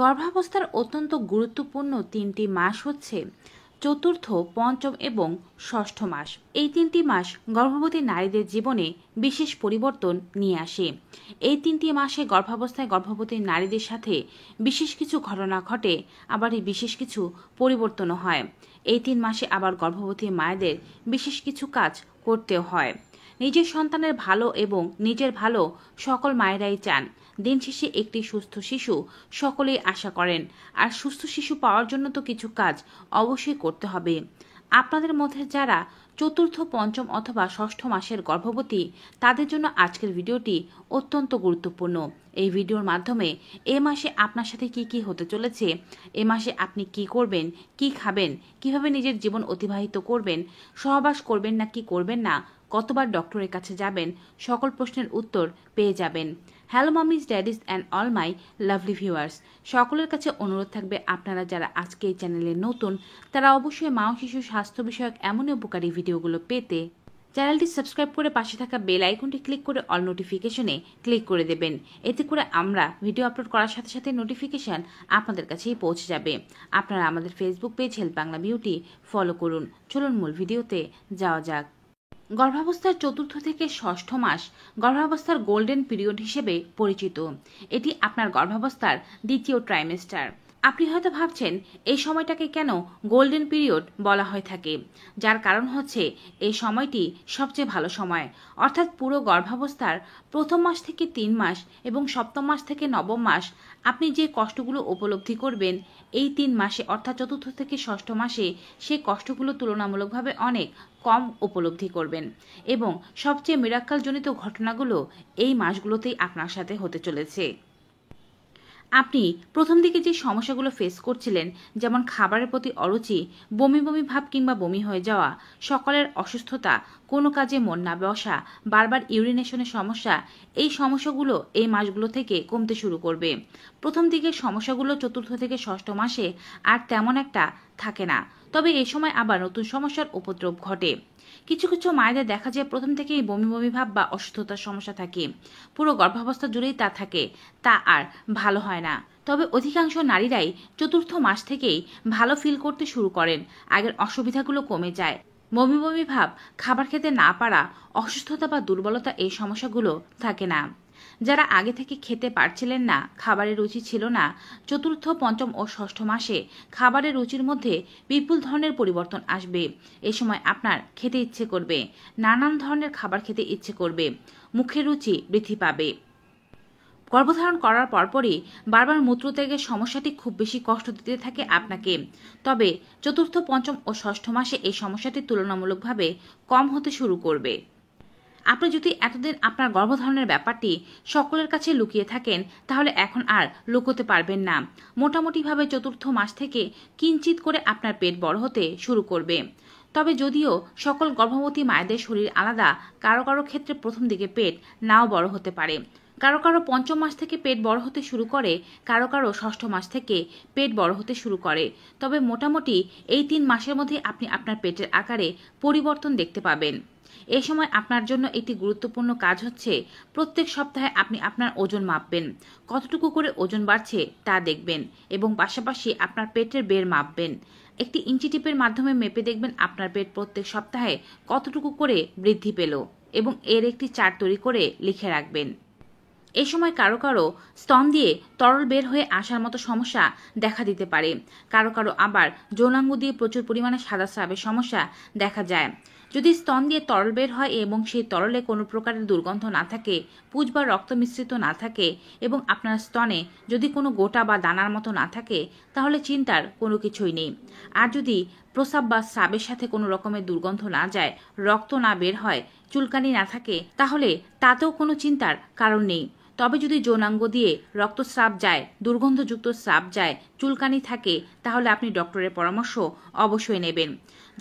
গর্ভাবস্থার অত্যন্ত গুরুত্বপূর্ণ তিনটি মাস হচ্ছে চতুর্থ পঞ্চম এবং ষষ্ঠ মাস এই তিনটি মাস গর্ভবতী নারীদের জীবনে বিশেষ পরিবর্তন নিয়ে আসে এই তিনটি মাসে গর্ভাবস্থায় গর্ভবতী নারীদের সাথে বিশেষ কিছু ঘটনা ঘটে আবার বিশেষ কিছু পরিবর্তনও হয় এই তিন মাসে আবার গর্ভবতী মায়েদের বিশেষ কিছু কাজ করতেও হয় নিজের সন্তানের ভালো এবং নিজের ভালো সকল মায়েরাই চান দিন শেষে একটি সুস্থ শিশু সকলেই আশা করেন আর সুস্থ শিশু পাওয়ার জন্য তো কিছু কাজ অবশ্যই করতে হবে আপনাদের মধ্যে যারা চতুর্থ পঞ্চম অথবা ষষ্ঠ মাসের গর্ভবতী তাদের জন্য আজকের ভিডিওটি অত্যন্ত গুরুত্বপূর্ণ এই ভিডিওর মাধ্যমে এ মাসে আপনার সাথে কি কি হতে চলেছে এ মাসে আপনি কি করবেন কি খাবেন কিভাবে নিজের জীবন অতিবাহিত করবেন সহবাস করবেন না কি করবেন না কতবার ডক্টরের কাছে যাবেন সকল প্রশ্নের উত্তর পেয়ে যাবেন hello mummies daddies and all my lovely viewers সকলের কাছে অনুরোধ থাকবে আপনারা যারা আজকে এই চ্যানেলে নতুন তারা অবশ্যই মা ও শিশু স্বাস্থ্য বিষয়ক এমনই উপকারী ভিডিওগুলো পেতে চ্যানেলটি সাবস্ক্রাইব করে পাশে থাকা বেল আইকনটি ক্লিক করে অল নোটিফিকেশনে ক্লিক করে দেবেন এতে করে আমরা ভিডিও আপলোড করার সাথে সাথে নোটিফিকেশান আপনাদের কাছেই পৌঁছে যাবে আপনারা আমাদের Facebook page help Bangla beauty follow করুন চলুন মূল ভিডিওতে যাওয়া যাক গর্ভাবস্থার চতুর্থ থেকে ষষ্ঠ মাস গর্ভাবস্থার গোল্ডেন পিরিয়ড হিসেবে পরিচিত এটি আপনার গর্ভাবস্থার দ্বিতীয় ট্রাইমেস্টার আপনি হয়তো ভাবছেন এই সময়টাকে কেন গোল্ডেন পিরিয়ড বলা হয়ে থাকে যার কারণ হচ্ছে এই সময়টি সবচেয়ে ভালো সময় অর্থাৎ পুরো গর্ভাবস্থার প্রথম মাস থেকে তিন মাস এবং সপ্তম মাস থেকে নবম মাস আপনি যে কষ্টগুলো উপলব্ধি করবেন এই তিন মাসে অর্থাৎ চতুর্থ থেকে ষষ্ঠ মাসে সেই কষ্টগুলো তুলনামূলকভাবে অনেক কম উপলব্ধি করবেন এবং সবচেয়ে মিরাক্কালজনিত ঘটনাগুলো এই মাসগুলোতেই আপনার সাথে হতে চলেছে আপনি প্রথম দিকে যে সমস্যাগুলো ফেস করছিলেন যেমন খাবারের প্রতি অরুচি বমি বমি ভাব কিংবা বমি হয়ে যাওয়া সকালের অসুস্থতা কোনো কাজে মন না বসা বারবার ইউরিনেশনের সমস্যা এই সমস্যাগুলো এই মাসগুলো থেকে কমতে শুরু করবে প্রথম দিকের সমস্যাগুলো চতুর্থ থেকে ষষ্ঠ মাসে আর তেমন একটা থাকে না তবে এ সময় আবার নতুন সমস্যার উপদ্রব ঘটে কিছু কিছু মায়েদের দেখা যায় প্রথম থেকেই বমি বমি ভাব বা অসুস্থতার সমস্যা থাকে পুরো গর্ভাবস্থা জুড়েই তা থাকে তা আর ভালো হয় না তবে অধিকাংশ নারীরাই চতুর্থ মাস থেকেই ভালো ফিল করতে শুরু করেন আগের অসুবিধাগুলো কমে যায় বমি বমি ভাব খাবার খেতে না পারা অসুস্থতা বা দুর্বলতা এই সমস্যাগুলো থাকে না যারা আগে থেকে খেতে পারছিলেন না খাবারের রুচি ছিল না চতুর্থ পঞ্চম ও ষষ্ঠ মাসে খাবারের রুচির মধ্যে বিপুল ধরনের পরিবর্তন আসবে এ সময় আপনার খেতে ইচ্ছে করবে নানান ধরনের খাবার খেতে ইচ্ছে করবে মুখের রুচি বৃদ্ধি পাবে গর্ভধারণ করার পরপরই বারবার মূত্রত্যাগের সমস্যাটি খুব বেশি কষ্ট দিতে থাকে আপনাকে তবে চতুর্থ পঞ্চম ও ষষ্ঠ মাসে এই সমস্যাটি তুলনামূলকভাবে কম হতে শুরু করবে আপনি যদি এতদিন আপনার গর্ভধারণের ব্যাপারটি সকলের কাছে লুকিয়ে থাকেন তাহলে এখন আর লুকোতে পারবেন না মোটামুটিভাবে চতুর্থ মাস থেকে কিঞ্চিত করে আপনার পেট বড় হতে শুরু করবে তবে যদিও সকল গর্ভবতী মায়েদের শরীর আলাদা কারো কারো ক্ষেত্রে প্রথম দিকে পেট নাও বড় হতে পারে কারো কারো পঞ্চম মাস থেকে পেট বড় হতে শুরু করে কারো কারো ষষ্ঠ মাস থেকে পেট বড় হতে শুরু করে তবে মোটামুটি এই তিন মাসের মধ্যে আপনি আপনার পেটের আকারে পরিবর্তন দেখতে পাবেন এ সময় আপনার জন্য একটি গুরুত্বপূর্ণ কাজ হচ্ছে প্রত্যেক সপ্তাহে আপনি আপনার ওজন মাপবেন কতটুকু করে ওজন বাড়ছে তা দেখবেন এবং পাশাপাশি আপনার পেটের বের মাপবেন একটি ইঞ্চি টিপের মাধ্যমে মেপে দেখবেন আপনার পেট প্রত্যেক সপ্তাহে কতটুকু করে বৃদ্ধি পেল এবং এর একটি চার্ট তৈরি করে লিখে রাখবেন এ সময় কারো কারো স্তন দিয়ে তরল বের হয়ে আসার মতো সমস্যা দেখা দিতে পারে কারো কারো আবার যৌনাঙ্গ দিয়ে প্রচুর পরিমাণে সাদা স্রাবের সমস্যা দেখা যায় যদি স্তন দিয়ে তরল বের হয় এবং সেই তরলে কোনো প্রকারের দুর্গন্ধ না থাকে পুজ বা রক্ত মিশ্রিত না থাকে এবং আপনার স্তনে যদি কোনো গোটা বা দানার মতো না থাকে তাহলে চিন্তার কোনো কিছুই নেই আর যদি প্রস্রাব বা স্রাবের সাথে কোনো রকমের দুর্গন্ধ না যায় রক্ত না বের হয় চুলকানি না থাকে তাহলে তাতেও কোনো চিন্তার কারণ নেই তবে যদি যৌনাঙ্গ দিয়ে রক্তস্রাব যায় দুর্গন্ধযুক্ত স্রাব যায় চুলকানি থাকে তাহলে আপনি ডক্টরের পরামর্শ অবশ্যই নেবেন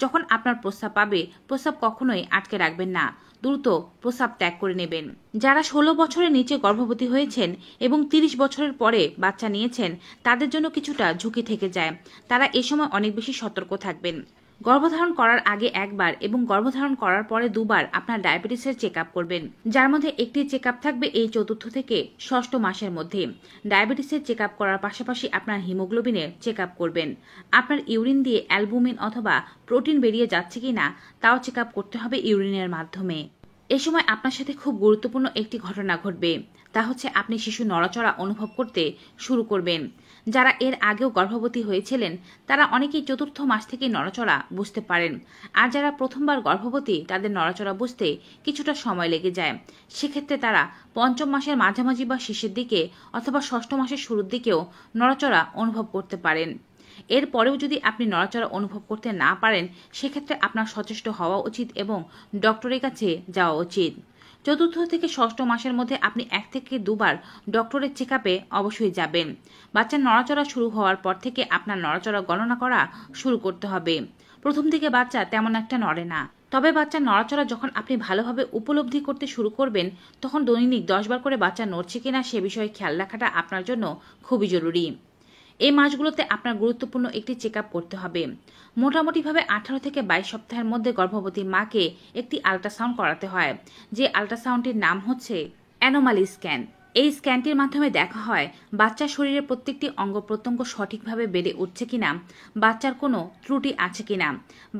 যখন আপনার প্রস্রাব পাবে প্রস্রাব কখনোই আটকে রাখবেন না দ্রুত প্রস্রাব ত্যাগ করে নেবেন যারা ষোলো বছরের নিচে গর্ভবতী হয়েছেন এবং ৩০ বছরের পরে বাচ্চা নিয়েছেন তাদের জন্য কিছুটা ঝুঁকি থেকে যায় তারা এ সময় অনেক বেশি সতর্ক থাকবেন গর্ভধারণ করার আগে একবার এবং গর্ভধারণ করার পরে দুবার আপনার ডায়াবেটিসের চেক করবেন যার মধ্যে একটি চেক থাকবে এই চতুর্থ থেকে ষষ্ঠ মাসের মধ্যে ডায়াবেটিসের চেক করার পাশাপাশি আপনার হিমোগ্লোবিনের চেক করবেন আপনার ইউরিন দিয়ে অ্যালবুমিন অথবা প্রোটিন বেরিয়ে যাচ্ছে কি না তাও চেক করতে হবে ইউরিনের মাধ্যমে এ সময় আপনার সাথে খুব গুরুত্বপূর্ণ একটি ঘটনা ঘটবে তা হচ্ছে আপনি শিশু নড়াচড়া অনুভব করতে শুরু করবেন যারা এর আগেও গর্ভবতী হয়েছিলেন তারা অনেকেই চতুর্থ মাস থেকে নড়াচড়া বুঝতে পারেন আর যারা প্রথমবার গর্ভবতী তাদের নড়াচড়া বুঝতে কিছুটা সময় লেগে যায় সেক্ষেত্রে তারা পঞ্চম মাসের মাঝামাঝি বা শেষের দিকে অথবা ষষ্ঠ মাসের শুরুর দিকেও নড়াচড়া অনুভব করতে পারেন এরপরেও যদি আপনি নড়াচড়া অনুভব করতে না পারেন সেক্ষেত্রে আপনার সচেষ্ট হওয়া উচিত এবং ডক্টরের কাছে যাওয়া উচিত চতুর্থ থেকে ষষ্ঠ মাসের মধ্যে আপনি এক থেকে দুবার ডক্টরের চেক অবশ্যই যাবেন বাচ্চার নড়াচড়া শুরু হওয়ার পর থেকে আপনার নড়াচড়া গণনা করা শুরু করতে হবে প্রথম দিকে বাচ্চা তেমন একটা নড়ে না তবে বাচ্চার নড়াচড়া যখন আপনি ভালোভাবে উপলব্ধি করতে শুরু করবেন তখন দৈনিক দশবার করে বাচ্চা নড়ছে কিনা সে বিষয়ে খেয়াল রাখাটা আপনার জন্য খুবই জরুরি এই মাসগুলোতে আপনার গুরুত্বপূর্ণ একটি চেক করতে হবে মোটামুটিভাবে আঠারো থেকে বাইশ সপ্তাহের মধ্যে গর্ভবতী মাকে একটি আল্ট্রাসাউন্ড করাতে হয় যে আল্ট্রাসাউন্ডটির নাম হচ্ছে অ্যানোমালি স্ক্যান এই স্ক্যানটির মাধ্যমে দেখা হয় বাচ্চার শরীরের প্রত্যেকটি অঙ্গ প্রত্যঙ্গ সঠিকভাবে বেড়ে উঠছে কিনা বাচ্চার কোনো ত্রুটি আছে কিনা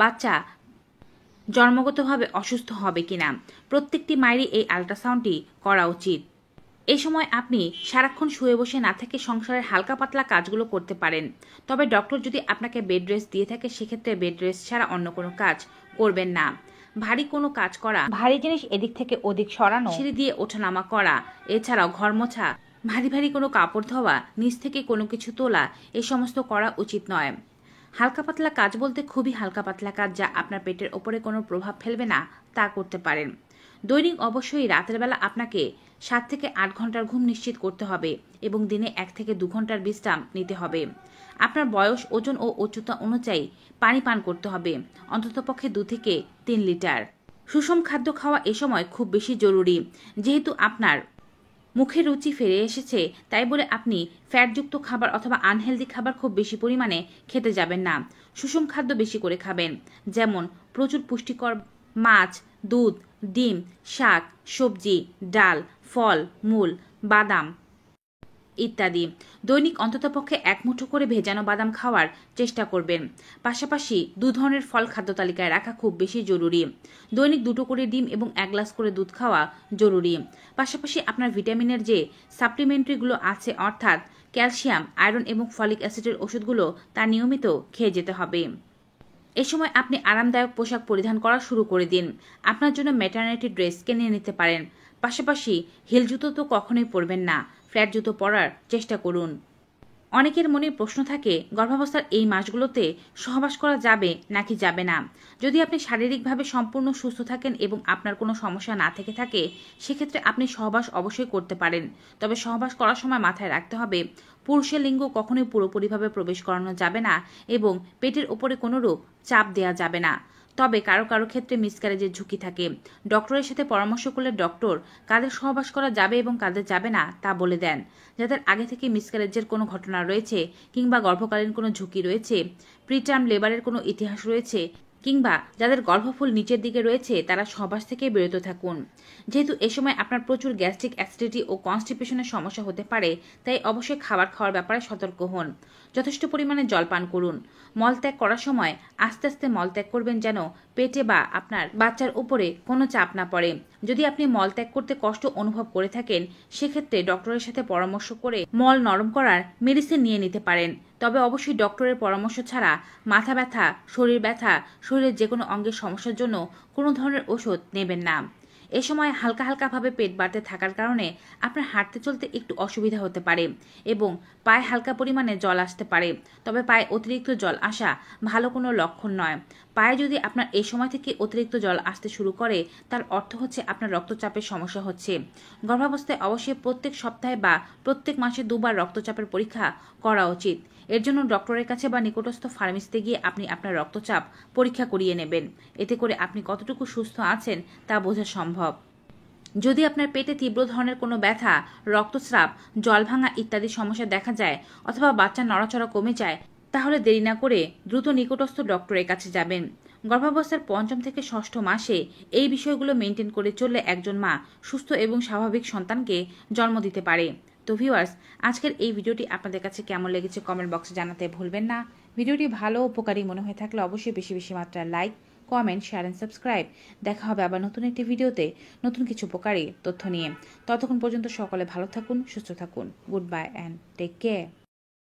বাচ্চা জন্মগতভাবে অসুস্থ হবে কিনা প্রত্যেকটি মায়েরই এই আল্ট্রাসাউন্ডটি করা উচিত এই সময় আপনি সারাক্ষণ শুয়ে বসে না থেকে সংসারের হালকা পাতলা কাজগুলো করতে পারেন তবে ডক্টর যদি আপনাকে বেড রেস্ট দিয়ে থাকে সেক্ষেত্রে বেড রেস্ট ছাড়া অন্য কোনো কাজ করবেন না ভারী কোনো কাজ করা ভারী জিনিস এদিক থেকে ওদিক সরানো সিঁড়ি দিয়ে ওঠানামা করা এছাড়াও ঘর মোছা ভারী ভারী কোনো কাপড় ধোয়া নিচ থেকে কোনো কিছু তোলা এ সমস্ত করা উচিত নয় হালকা পাতলা কাজ বলতে খুবই হালকা পাতলা কাজ যা আপনার পেটের ওপরে কোনো প্রভাব ফেলবে না তা করতে পারেন দৈনিক অবশ্যই রাতের বেলা আপনাকে সাত থেকে আট ঘন্টার ঘুম নিশ্চিত করতে হবে এবং দিনে এক থেকে দু ঘন্টার বিশ্রাম নিতে হবে আপনার বয়স ওজন ও উচ্চতা অনুযায়ী পানি পান করতে হবে অন্ততপক্ষে দু থেকে তিন লিটার সুষম খাদ্য খাওয়া এ সময় খুব বেশি জরুরি যেহেতু আপনার মুখে রুচি ফিরে এসেছে তাই বলে আপনি ফ্যাটযুক্ত খাবার অথবা আনহেলদি খাবার খুব বেশি পরিমাণে খেতে যাবেন না সুষম খাদ্য বেশি করে খাবেন যেমন প্রচুর পুষ্টিকর মাছ দুধ ডিম শাক সবজি ডাল ফল মূল বাদাম ইত্যাদি দৈনিক অন্ততপক্ষে এক মুঠো করে ভেজানো বাদাম খাওয়ার চেষ্টা করবেন পাশাপাশি দু ধরনের ফল খাদ্য তালিকায় রাখা খুব বেশি জরুরি দৈনিক দুটো করে ডিম এবং এক গ্লাস করে দুধ খাওয়া জরুরি পাশাপাশি আপনার ভিটামিনের যে সাপ্লিমেন্টারিগুলো আছে অর্থাৎ ক্যালসিয়াম আয়রন এবং ফলিক অ্যাসিডের ওষুধগুলো তা নিয়মিত খেয়ে যেতে হবে এ সময় আপনি আরামদায়ক পোশাক পরিধান করা শুরু করে দিন আপনার জন্য ম্যাটারনিটি ড্রেস কিনে নিতে পারেন পাশাপাশি হিল জুতো তো কখনোই পরবেন না ফ্ল্যাট জুতো পরার চেষ্টা করুন অনেকের মনে প্রশ্ন থাকে গর্ভাবস্থার এই মাসগুলোতে সহবাস করা যাবে নাকি যাবে না যদি আপনি শারীরিকভাবে সম্পূর্ণ সুস্থ থাকেন এবং আপনার কোনো সমস্যা না থেকে থাকে সেক্ষেত্রে আপনি সহবাস অবশ্যই করতে পারেন তবে সহবাস করার সময় মাথায় রাখতে হবে পুরুষের লিঙ্গ কখনোই পুরোপুরিভাবে প্রবেশ করানো যাবে না এবং পেটের ওপরে কোনোরূপ চাপ দেওয়া যাবে না তবে কারো কারো ক্ষেত্রে মিসক্যারেজের ঝুঁকি থাকে ডক্টরের সাথে পরামর্শ করলে ডক্টর কাদের সহবাস করা যাবে এবং কাদের যাবে না তা বলে দেন যাদের আগে থেকে মিসক্যারেজের কোনো ঘটনা রয়েছে কিংবা গর্ভকালীন কোনো ঝুঁকি রয়েছে প্রিটার্ম লেবারের কোনো ইতিহাস রয়েছে কিংবা যাদের গর্ভফুল নিচের দিকে রয়েছে তারা সবাস থেকে বিরত থাকুন যেহেতু এ সময় আপনার প্রচুর গ্যাস্ট্রিক অ্যাসিডিটি ও কনস্টিপেশনের সমস্যা হতে পারে তাই অবশ্যই খাবার খাওয়ার ব্যাপারে সতর্ক হন যথেষ্ট পরিমাণে জল পান করুন মলত্যাগ করার সময় আস্তে আস্তে মলত্যাগ করবেন যেন পেটে বা আপনার বাচ্চার উপরে কোনো চাপ না পড়ে যদি আপনি মলত্যাগ করতে কষ্ট অনুভব করে থাকেন সেক্ষেত্রে ডক্টরের সাথে পরামর্শ করে মল নরম করার মেডিসিন নিয়ে নিতে পারেন তবে অবশ্যই ডক্টরের পরামর্শ ছাড়া মাথা ব্যথা শরীর ব্যথা শরীরের যে কোনো অঙ্গের সমস্যার জন্য কোনো ধরনের ওষুধ নেবেন না এ সময় হালকা হালকাভাবে পেট বাড়তে থাকার কারণে আপনার হাঁটতে চলতে একটু অসুবিধা হতে পারে এবং পায়ে হালকা পরিমাণে জল আসতে পারে তবে পায়ে অতিরিক্ত জল আসা ভালো কোনো লক্ষণ নয় পায়ে যদি আপনার এই সময় থেকে অতিরিক্ত জল আসতে শুরু করে তার অর্থ হচ্ছে আপনার রক্তচাপের সমস্যা হচ্ছে গর্ভাবস্থায় অবশ্যই প্রত্যেক সপ্তাহে বা প্রত্যেক মাসে দুবার রক্তচাপের পরীক্ষা করা উচিত এর জন্য ডক্টরের কাছে বা নিকটস্থ ফার্মেসিতে গিয়ে আপনি আপনার রক্তচাপ পরীক্ষা করিয়ে নেবেন এতে করে আপনি কতটুকু সুস্থ আছেন তা বোঝা সম্ভব যদি আপনার পেটে তীব্র ধরনের কোনো ব্যথা রক্তস্রাব ভাঙা ইত্যাদি সমস্যা দেখা যায় অথবা বাচ্চার নড়াচড়া কমে যায় তাহলে দেরি না করে দ্রুত নিকটস্থ ডক্টরের কাছে যাবেন গর্ভাবস্থার পঞ্চম থেকে ষষ্ঠ মাসে এই বিষয়গুলো মেনটেন করে চললে একজন মা সুস্থ এবং স্বাভাবিক সন্তানকে জন্ম দিতে পারে তো ভিউয়ার্স আজকের এই ভিডিওটি আপনাদের কাছে কেমন লেগেছে কমেন্ট বক্সে জানাতে ভুলবেন না ভিডিওটি ভালো উপকারী মনে হয়ে থাকলে অবশ্যই বেশি বেশি মাত্রায় like comment share and subscribe দেখা হবে আবার নতুন একটি ভিডিওতে নতুন কিছু উপকারী তথ্য নিয়ে ততক্ষণ পর্যন্ত সকলে ভালো থাকুন সুস্থ থাকুন good bye and take care